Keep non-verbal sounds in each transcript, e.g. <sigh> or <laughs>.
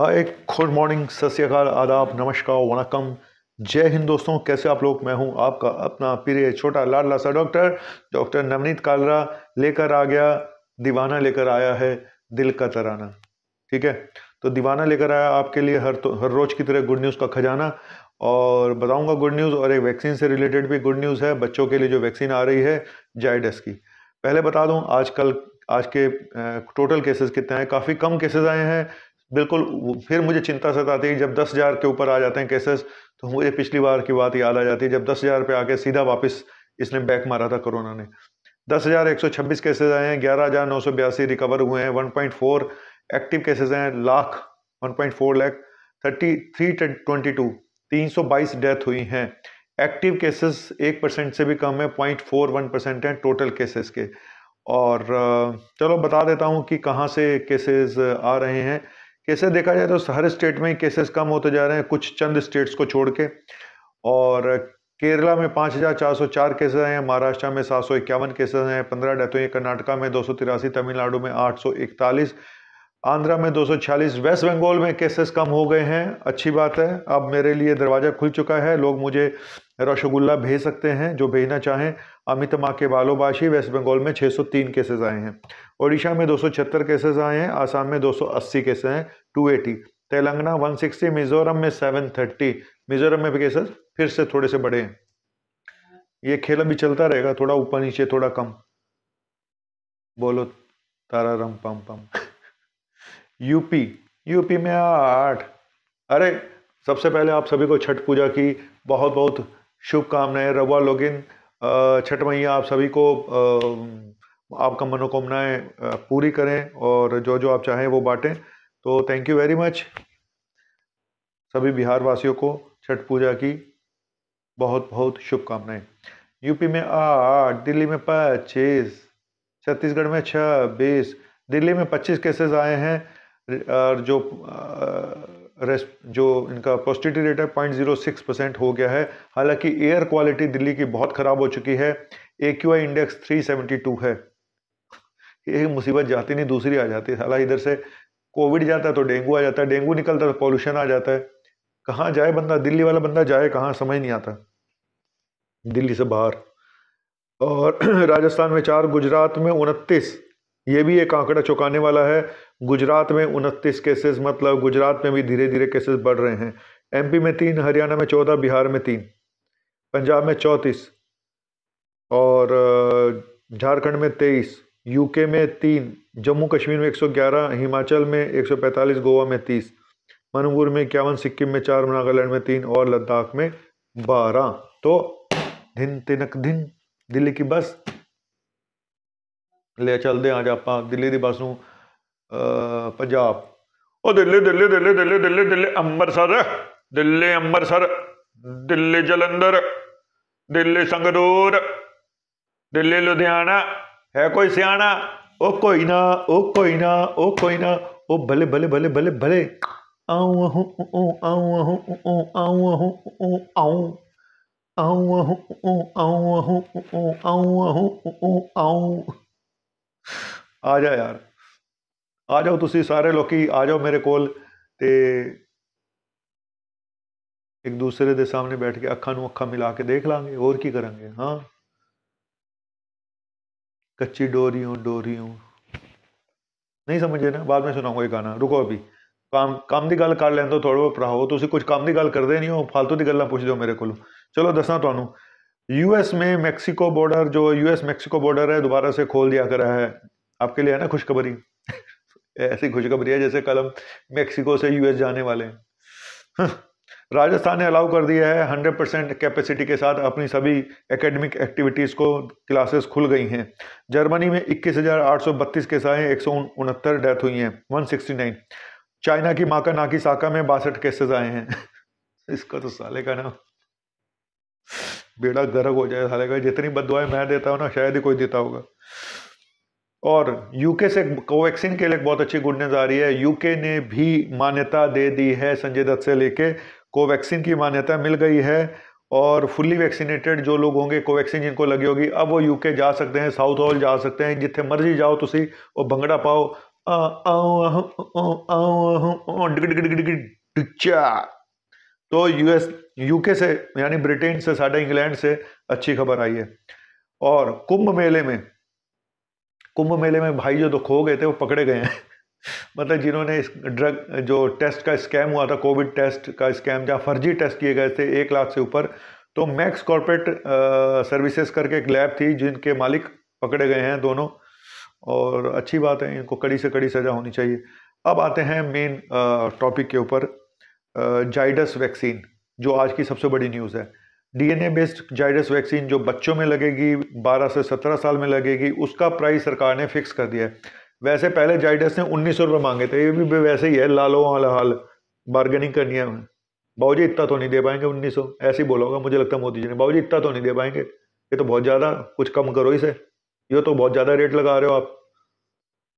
hi good morning सत आदाब नमस्कार वनकम जय हिंद दोस्तों कैसे आप लोग मैं हूं आपका अपना प्रिय छोटा लाडला सा डॉक्टर डॉक्टर नवनीत कालरा लेकर आ गया दीवाना लेकर आया है दिल का तराना ठीक है तो दीवाना लेकर आया आपके लिए हर तो, हर रोज़ की तरह गुड न्यूज़ का खजाना और बताऊँगा गुड न्यूज़ और एक वैक्सीन से रिलेटेड भी गुड न्यूज़ है बच्चों के लिए जो वैक्सीन आ रही है जाइडस की पहले बता दूँ आजकल आज के टोटल केसेस कितने हैं काफ़ी कम केसेस आए हैं बिल्कुल फिर मुझे चिंता सताती है जब दस हज़ार के ऊपर आ जाते हैं केसेस तो मुझे पिछली बार की बात याद आ जाती है जब दस हज़ार पे आके सीधा वापस इसने बैक मारा था कोरोना ने दस हज़ार एक सौ छब्बीस केसेज आए हैं ग्यारह हज़ार नौ सौ बयासी रिकवर हुए हैं one point four active cases हैं lakh one point four lakh thirty three twenty two तीन सौ बाईस डेथ हुई हैं एक्टिव केसेस एक परसेंट से भी कम है पॉइंट फोर वन परसेंट हैं टोटल केसेस के और चलो बता देता हूँ कि कहाँ से केसेस आ रहे हैं केसेस देखा जाए तो हर स्टेट में केसेस कम होते जा रहे हैं कुछ चंद स्टेट्स को छोड़ के और केरला में पाँच हज़ार चार सौ चार केसेज हैं महाराष्ट्र में सात सौ इक्यावन केसेज हैं पंद्रह डेथ हुई कर्नाटका में दो सौ तिरासी तमिलनाडु में आठ सौ इकतालीस आंध्रा में दो सौ छियालीस वेस्ट बंगाल में केसेस कम हो गए हैं अच्छी बात है अब मेरे लिए दरवाज़ा खुल चुका है लोग मुझे रसगुल्ला भेज सकते हैं जो भेजना चाहें अमित माँ के बालोबाशी वेस्ट बंगाल में 603 केसेस आए हैं ओडिशा में 276 केसेस आए हैं आसाम में 280 केसेस हैं 280 तेलंगाना 160 मिजोरम में 730 मिजोरम में भी केसेस फिर से थोड़े से बढ़े हैं ये खेल अभी चलता रहेगा थोड़ा ऊपर नीचे थोड़ा कम बोलो तारा रम पम पम <laughs> यूपी यूपी में आठ अरे सबसे पहले आप सभी को छठ पूजा की बहुत बहुत शुभकामनाएं रवा लोगिन छठ मैया आप सभी को आपका मनोकामनाएं पूरी करें और जो जो आप चाहें वो बांटें तो थैंक यू वेरी मच सभी बिहार वासियों को छठ पूजा की बहुत बहुत शुभकामनाएं यूपी में आठ दिल्ली में पच्चीस छत्तीसगढ़ में छब्बीस दिल्ली में पच्चीस केसेस आए हैं और जो जो इनका पॉजिटिविटी रेट है पॉइंट जीरो सिक्स परसेंट हो गया है हालांकि एयर क्वालिटी दिल्ली की बहुत ख़राब हो चुकी है A Q I index three seventy two है एक मुसीबत जाती नहीं दूसरी आ जाती है हालांकि इधर से कोविड जाता है तो डेंगू आ जाता है डेंगू निकलता है तो पॉल्यूशन आ जाता है कहाँ जाए बंदा दिल्ली वाला बंदा जाए कहाँ समझ नहीं आता दिल्ली से बाहर और <clears throat> राजस्थान में चार गुजरात में उनतीस ये भी एक आंकड़ा चौंकाने वाला है गुजरात में उनतीस केसेस मतलब गुजरात में भी धीरे धीरे केसेस बढ़ रहे हैं एमपी में तीन हरियाणा में चौदह बिहार में तीन पंजाब में चौंतीस और झारखंड में तेईस यूके में तीन जम्मू कश्मीर में 111 हिमाचल में 145 गोवा में 30 मणिपुर में इक्यावन सिक्किम में चार नागालैंड में तीन और लद्दाख में बारह तो दिन तिनक दिन दिल्ली की बस ले चल दे आज आप दिल्ली की बस पंजाब और दिल्ली दिल्ली दिल्ली दिल्ली दिल्ली दिल्ली अमृतसर दिल्ली अमृतसर दिल्ली जलंधर दिल्ली संगरूर दिल्ली लुधियाना है कोई सियाना ओ कोई ना ओ कोई ना ओ कोई ना ओ भले भले भले भले भले आऊँ आऊँ आऊँ आऊँ आ जा यार आ जाओ ਤੁਸੀਂ सारे लोग आ जाओ मेरे को एक दूसरे के सामने बैठ के ਕੇ ਅੱਖਾਂ ਨੂੰ ਅੱਖਾਂ ਮਿਲਾ ਕੇ ਦੇਖ ਲਾਂਗੇ ਹੋਰ ਕੀ कच्ची डोरी हूँ नहीं समझे ना बाद में सुनाऊंगा ये गाना रुको अभी काम काम की गल कर लें तो थोड़ा भराओ तुम कुछ काम की गल करते नहीं हो फालतू की गल् पूछ दो मेरे को चलो दसा तो यूएस में मैक्सीको बॉर्डर जो यूएस मैक्सीको बॉर्डर है दोबारा से खोल दिया करा है आपके लिए है ना खुशखबरी ऐसी खुशखबरी है जैसे कल हम मेक्सिको से यूएस जाने वाले हैं हाँ, राजस्थान ने अलाउ कर दिया है 100 परसेंट कैपेसिटी के साथ अपनी सभी एकेडमिक एक्टिविटीज़ को क्लासेस खुल गई हैं जर्मनी में इक्कीस हजार बत्तीस केस आए एक सौ डेथ हुई हैं 169 चाइना की माका नाकी साका में बासठ केसेस आए हैं इसका तो साले का ना बेड़ा गर्क हो जाए साले का जितनी बदवाएं मैं देता हूँ ना शायद ही कोई देता होगा और यूके से कोवैक्सीन के लिए बहुत अच्छी गुड न्यूज़ आ रही है यूके ने भी मान्यता दे दी है संजय दत्त से लेके कोवैक्सीन की मान्यता मिल गई है और फुल्ली वैक्सीनेटेड जो लोग होंगे कोवैक्सीन जिनको लगी होगी अब वो यूके जा सकते हैं साउथ हॉल जा सकते हैं जिथे मर्जी जाओ तुम वो भंगड़ा पाओ तो यूएस यूके से यानी ब्रिटेन से साढ़े इंग्लैंड से अच्छी खबर आई है और कुंभ मेले में कुंभ मेले में भाई जो तो खो गए थे वो पकड़े गए हैं <laughs> मतलब जिन्होंने इस ड्रग जो टेस्ट का स्कैम हुआ था कोविड टेस्ट का स्कैम जहाँ फर्जी टेस्ट किए गए थे एक लाख से ऊपर तो मैक्स कॉरपोरेट सर्विसेज करके एक लैब थी जिनके मालिक पकड़े गए हैं दोनों और अच्छी बात है इनको कड़ी से कड़ी सज़ा होनी चाहिए अब आते हैं मेन टॉपिक के ऊपर जाइडस वैक्सीन जो आज की सबसे बड़ी न्यूज़ है डीएनए बेस्ड जाइडस वैक्सीन जो बच्चों में लगेगी 12 से 17 साल में लगेगी उसका प्राइस सरकार ने फिक्स कर दिया है वैसे पहले जाइडस ने उन्नीस सौ रुपये मांगे थे ये भी वैसे ही है लालो वाला हाल बार्गेनिंग करनी है बाबू जी इतना तो नहीं दे पाएंगे उन्नीस सौ ऐसे ही बोला मुझे लगता है मोदी जी ने बाबू जी इतना तो नहीं दे पाएंगे ये तो बहुत ज़्यादा कुछ कम करो इसे ये तो बहुत ज़्यादा रेट लगा रहे हो आप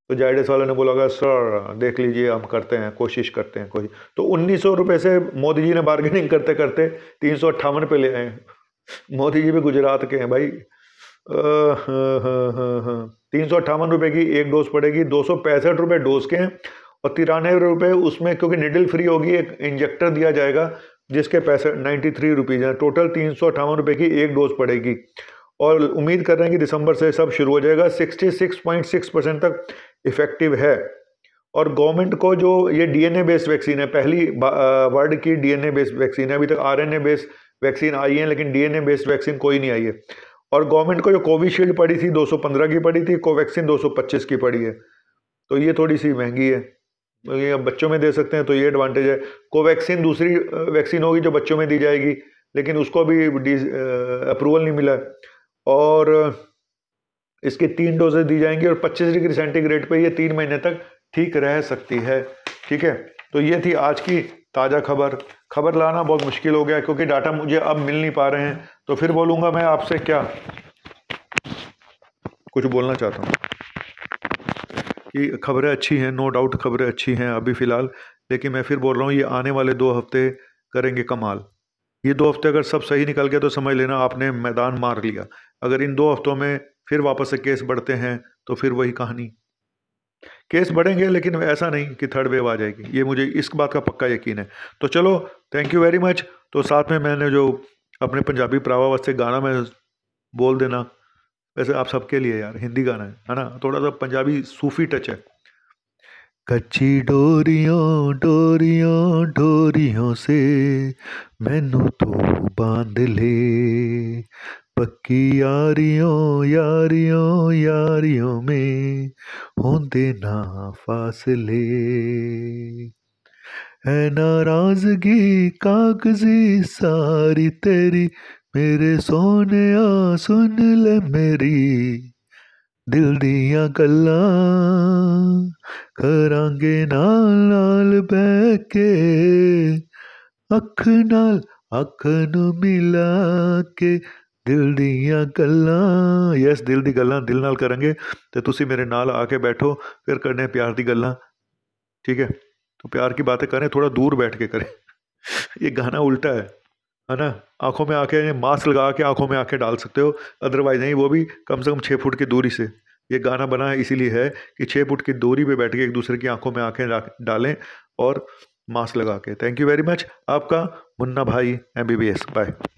तो जायडेस वाले ने बोला होगा सर देख लीजिए हम करते हैं कोशिश करते हैं कोशिश तो उन्नीस सौ रुपये से मोदी जी ने बार्गेनिंग करते करते तीन सौ अट्ठावन पे ले आए मोदी जी भी गुजरात के हैं भाई तीन सौ अट्ठावन रुपये की एक डोज पड़ेगी दो सौ पैंसठ रुपये डोज के हैं और तिरानवे रुपये उसमें क्योंकि निडल फ्री होगी एक इंजेक्टर दिया जाएगा जिसके पैसे नाइन्टी थ्री रुपीज़ हैं टोटल तीन सौ अट्ठावन रुपये की एक डोज पड़ेगी और उम्मीद कर रहे हैं कि दिसंबर से सब शुरू हो जाएगा sixty six point six percent तक इफ़ेक्टिव है और गवर्नमेंट को जो ये डीएनए बेस्ड वैक्सीन है पहली वर्ल्ड की डीएनए बेस्ड वैक्सीन है अभी तक आरएनए बेस्ड वैक्सीन आई है लेकिन डीएनए बेस्ड वैक्सीन कोई नहीं आई है और गवर्नमेंट को जो कोविशील्ड पड़ी थी 215 की पड़ी थी कोवैक्सीन 225 की पड़ी है तो ये थोड़ी सी महंगी है तो ये अब बच्चों में दे सकते हैं तो ये एडवांटेज है कोवैक्सीन दूसरी वैक्सीन होगी जो बच्चों में दी जाएगी लेकिन उसको भी अप्रूवल नहीं मिला और इसके तीन डोजेज दी जाएंगी और 25 डिग्री सेंटीग्रेड पे ये तीन महीने तक ठीक रह सकती है ठीक है तो ये थी आज की ताज़ा खबर खबर लाना बहुत मुश्किल हो गया क्योंकि डाटा मुझे अब मिल नहीं पा रहे हैं तो फिर बोलूँगा मैं आपसे क्या कुछ बोलना चाहता हूँ कि खबरें अच्छी हैं नो डाउट खबरें अच्छी हैं अभी फ़िलहाल लेकिन मैं फिर बोल रहा हूँ ये आने वाले दो हफ्ते करेंगे कमाल ये दो हफ्ते अगर सब सही निकल गया तो समझ लेना आपने मैदान मार लिया अगर इन दो हफ्तों में फिर वापस से केस बढ़ते हैं तो फिर वही कहानी केस बढ़ेंगे लेकिन ऐसा नहीं कि थर्ड वेव आ जाएगी ये मुझे इस बात का पक्का यकीन है तो चलो थैंक यू वेरी मच तो साथ में मैंने जो अपने पंजाबी प्रावा वास्ते गाना मैं बोल देना वैसे आप सबके लिए यार हिंदी गाना है है ना थोड़ा सा पंजाबी सूफी टच है कच्ची डोरियों डोरियों डोरियों से मैनू तो बांध ले पक्की यारियों यारियों यारियों में होंदे ना फासले है नाराजगी कागजी सारी तेरी मेरे सोने आ सुन ले मेरी दिल दिया गल्ला करांगे नाल नाल बह के अख नाल अख मिला के दिल ਦੀਆਂ ਗੱਲਾਂ यस दिल ਦੀ गल दिल ਨਾਲ ਕਰਾਂਗੇ ਤੇ ਤੁਸੀਂ ਮੇਰੇ ਨਾਲ ਆ ਕੇ ਬੈਠੋ ਫਿਰ ਕਰਨੇ ਪਿਆਰ ਦੀ ठीक है तो प्यार की बातें करें थोड़ा दूर बैठ के करें <laughs> ये गाना उल्टा है है ना आंखों में आंखें मास्क लगा के आंखों में आंखें डाल सकते हो अदरवाइज नहीं वो भी कम से कम छः फुट की दूरी से ये गाना बना है इसीलिए है कि छः फुट की दूरी पे बैठ के एक दूसरे की आंखों में आंखें डालें और मास्क लगा के थैंक यू वेरी मच आपका Munna Bhai M B B S bye